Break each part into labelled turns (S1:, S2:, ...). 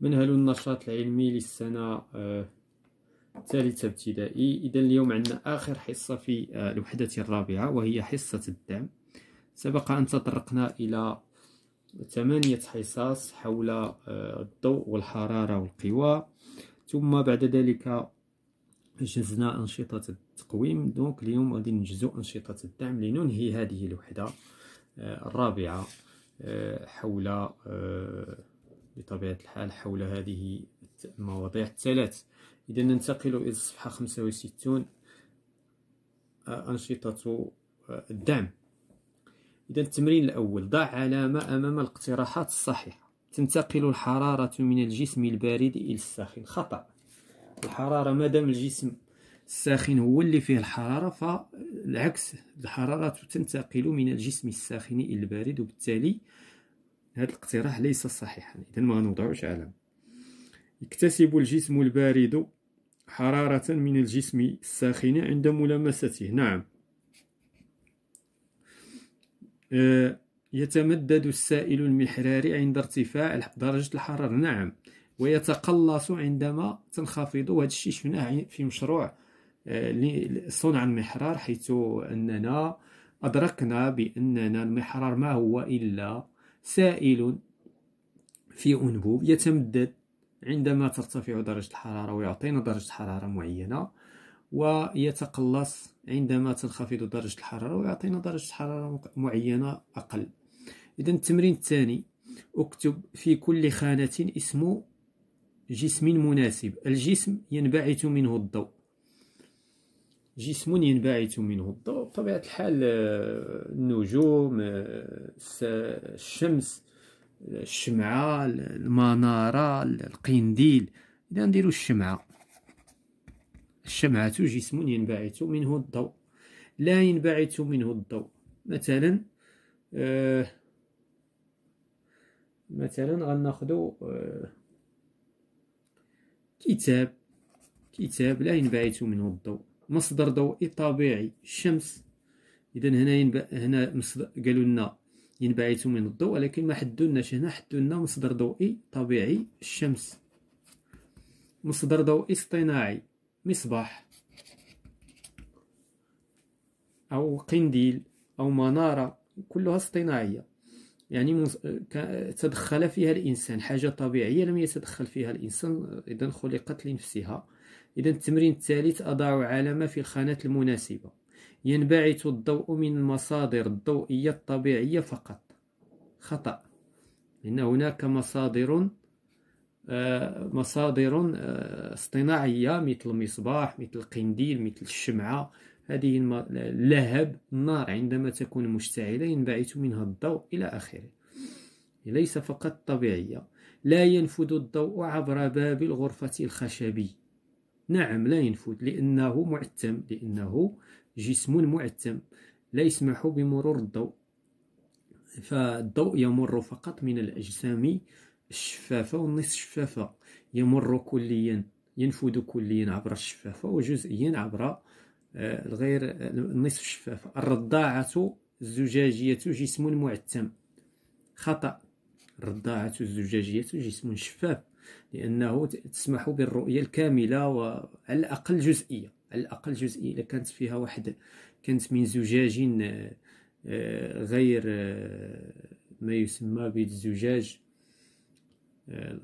S1: منهل النشاط العلمي للسنة آه، الثالثة ابتدائي إذا اليوم عندنا آخر حصة في آه، الوحدة الرابعة وهي حصة الدعم سبق أن تطرقنا إلى ثمانية حصص حول آه، الضوء والحرارة والقوى ثم بعد ذلك جزنا أنشطة التقويم دونك اليوم غادي نجزو أنشطة الدعم لننهي هذه الوحدة الرابعة حول بطبيعة الحال حول هذه المواضيع الثلاث إذا ننتقل إلى الصفحة 65 آه، أنشطة آه، الدعم إذا التمرين الأول ضع علامة أمام الاقتراحات الصحيحة تنتقل الحرارة من الجسم البارد إلى الساخن خطأ الحرارة ما دام الجسم الساخن هو اللي فيه الحرارة فالعكس الحرارة تنتقل من الجسم الساخن إلى البارد وبالتالي آه هذا الاقتراح ليس صحيحا إذا ما غنوضعوش علامة يكتسب الجسم البارد حرارة من الجسم الساخن عند ملامسته نعم آه، يتمدد السائل المحراري عند ارتفاع درجة الحرارة نعم ويتقلص عندما تنخفض وهذا الشيء شفناه في مشروع آه، صنع المحرار حيث أننا أدركنا بأننا المحرار ما هو إلا سائل في أنبوب يتمدد عندما ترتفع درجة الحرارة ويعطينا درجة حرارة معينة ويتقلص عندما تنخفض درجة الحرارة ويعطينا درجة حرارة معينة أقل إذا التمرين الثاني اكتب في كل خانة اسم جسم مناسب الجسم ينبعث منه الضوء جسم ينبعث منه الضوء بطبيعة الحال آه، النجوم آه، الشمس الشمعة المنارة القنديل إذا نديرو الشمعة الشمعة جسم ينبعث منه الضوء لا ينبعث منه الضوء مثلا آه، مثلا غناخدو كتاب كتاب لا ينبعث منه الضوء مصدر ضوئي طبيعي الشمس اذا هنا ينبع هنا قالوا لنا ينبعث من الضوء ولكن ما حدولناش هنا حدولنا مصدر ضوئي طبيعي الشمس مصدر ضوئي اصطناعي مصباح او قنديل او مناره كلها اصطناعيه يعني تدخل فيها الانسان حاجه طبيعيه لم يتدخل فيها الانسان اذا خلقت لنفسها إذا التمرين الثالث أضع علامة في الخانات المناسبة ينبعث الضوء من المصادر الضوئية الطبيعية فقط خطأ لأن هناك مصادر آه، مصادر آه، اصطناعية مثل المصباح مثل القنديل مثل الشمعة هذه اللهب النار عندما تكون مشتعلة ينبعث منها الضوء إلى آخره ليس فقط طبيعية لا ينفذ الضوء عبر باب الغرفة الخشبي نعم لا ينفذ لأنه معتم لأنه جسم معتم لا يسمح بمرور الضوء فالضوء يمر فقط من الأجسام الشفافة والنصف الشفافة يمر كليا ينفذ كليا عبر الشفافة وجزئيا عبر آه، الغير آه، النصف الشفافة الرضاعة الزجاجية جسم معتم خطأ الرضاعة الزجاجية جسم شفاف لانه تسمح بالرؤيه الكامله وعلى الاقل جزئيه على الاقل جزئيه اذا كانت فيها واحد كانت من زجاج آه، آه، غير آه، ما يسمى بالزجاج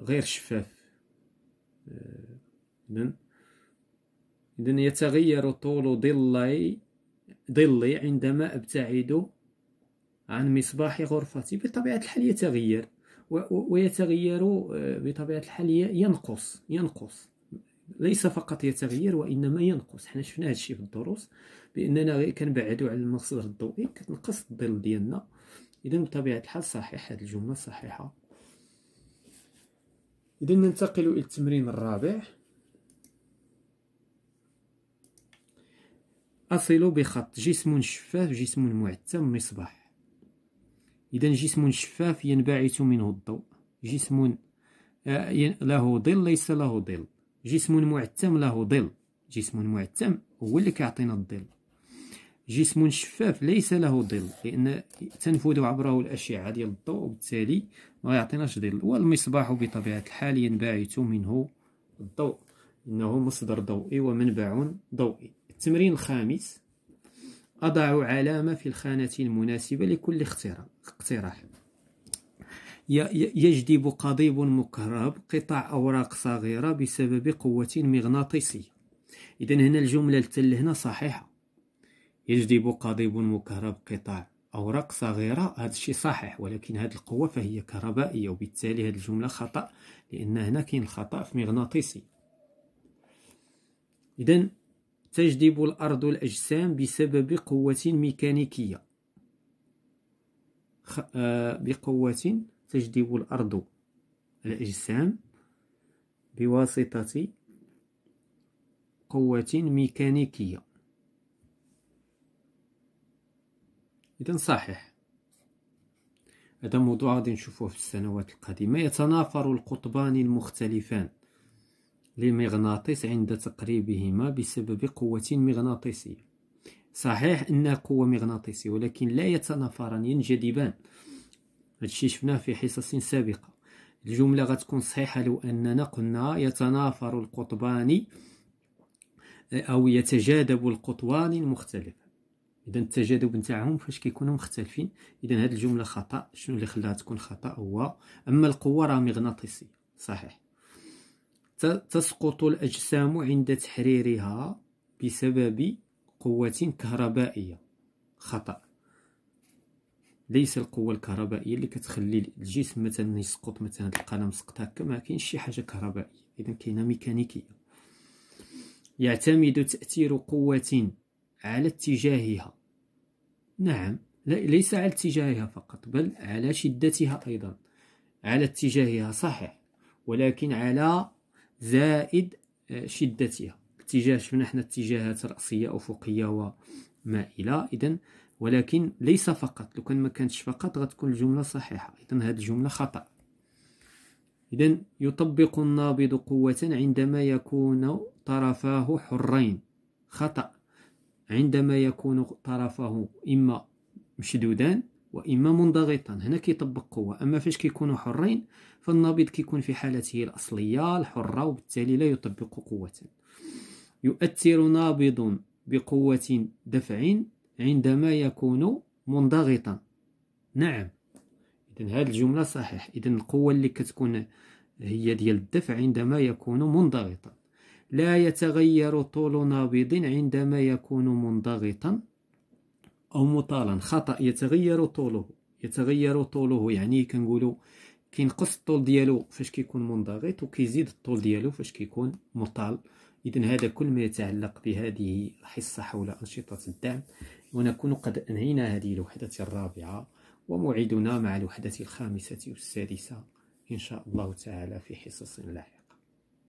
S1: غير شفاف إذن اذا يتغير طول ظلي ظلي عندما ابتعد عن مصباح غرفتي بطبيعه الحال يتغير ويتغير آه، بطبيعة الحال ينقص ينقص ليس فقط يتغير وإنما ينقص حنا شفنا هذا الشيء في الدروس بأننا غير كنبعدوا على المصدر الضوئي كتنقص الظل ديالنا إذا بطبيعة الحال صحيح هذه الجملة صحيحة إذا ننتقل إلى التمرين الرابع أصل بخط جسم شفاف جسم معتم مصباح إذا جسم شفاف ينبعث منه الضوء جسم آه، له ظل ليس له ظل جسم معتم له ظل جسم معتم هو اللي كيعطينا الظل جسم شفاف ليس له ظل لان تنفذ عبره الاشعه ديال الضوء وبالتالي ما يعطيناش ظل والمصباح بطبيعه الحال ينبعث منه الضوء انه مصدر ضوئي ومنبع ضوئي التمرين الخامس أضع علامة في الخانة المناسبة لكل اقتراح يجذب قضيب مكهرب قطع أوراق صغيرة بسبب قوة مغناطيسية إذا هنا الجملة التل هنا صحيحة يجذب قضيب مكهرب قطع أوراق صغيرة هذا الشيء صحيح ولكن هذه القوة فهي كهربائية وبالتالي هذه الجملة خطأ لأن هنا كاين الخطأ في مغناطيسي إذا تجذب الأرض الأجسام بسبب قوة ميكانيكية آه، بقوة تجذب الأرض الأجسام بواسطة قوة ميكانيكية إذا صحيح هذا موضوع غادي نشوفوه في السنوات القادمة يتنافر القطبان المختلفان لمغناطيس عند تقريبهما بسبب قوة مغناطيسية صحيح أنها قوة مغناطيسية ولكن لا يتنافران ينجذبان هادشي شفناه في حصص سابقة الجملة غتكون صحيحة لو أننا قلنا يتنافر القطبان آه، أو يتجاذب القطوان المختلفة إذا التجاذب نتاعهم فاش كيكونوا مختلفين إذا هاد الجملة خطأ شنو اللي خلاها تكون خطأ هو أما القوة راه مغناطيسية صحيح تسقط الأجسام عند تحريرها بسبب قوة كهربائية خطأ ليس القوة الكهربائية اللي كتخلي الجسم مثلا يسقط مثلا القلم سقط هكا ما كاينش شي حاجة كهربائية إذا كاينة ميكانيكية يعتمد تأثير قوة على اتجاهها نعم ليس على اتجاهها فقط بل على شدتها أيضا على اتجاهها صحيح ولكن على زائد آه، شدتها اتجاه شفنا حنا اتجاهات رأسية أفقية وما إلى إذا ولكن ليس فقط لو كان ما كانتش فقط غتكون الجملة صحيحة إذا هذه الجملة خطأ إذا يطبق النابض قوة عندما يكون طرفاه حرين خطأ عندما يكون طرفاه إما مشدودان وإما منضغطا هنا كيطبق قوة أما فاش كيكونوا حرين فالنابض كيكون في حالته الأصلية الحرة وبالتالي لا يطبق قوة يؤثر نابض بقوة دفع عندما يكون منضغطا نعم إذا هذه الجملة صحيح إذا القوة اللي كتكون هي ديال الدفع عندما يكون منضغطا لا يتغير طول نابض عندما يكون منضغطا أو مطالا خطأ يتغير طوله يتغير طوله يعني كنقولوا كينقص الطول ديالو فاش كيكون منضغط وكيزيد الطول ديالو فاش كيكون مطال إذا هذا كل ما يتعلق بهذه الحصة حول أنشطة الدعم ونكون قد أنهينا هذه الوحدة الرابعة وموعدنا مع الوحدة الخامسة والسادسة إن شاء الله تعالى في حصص لاحقة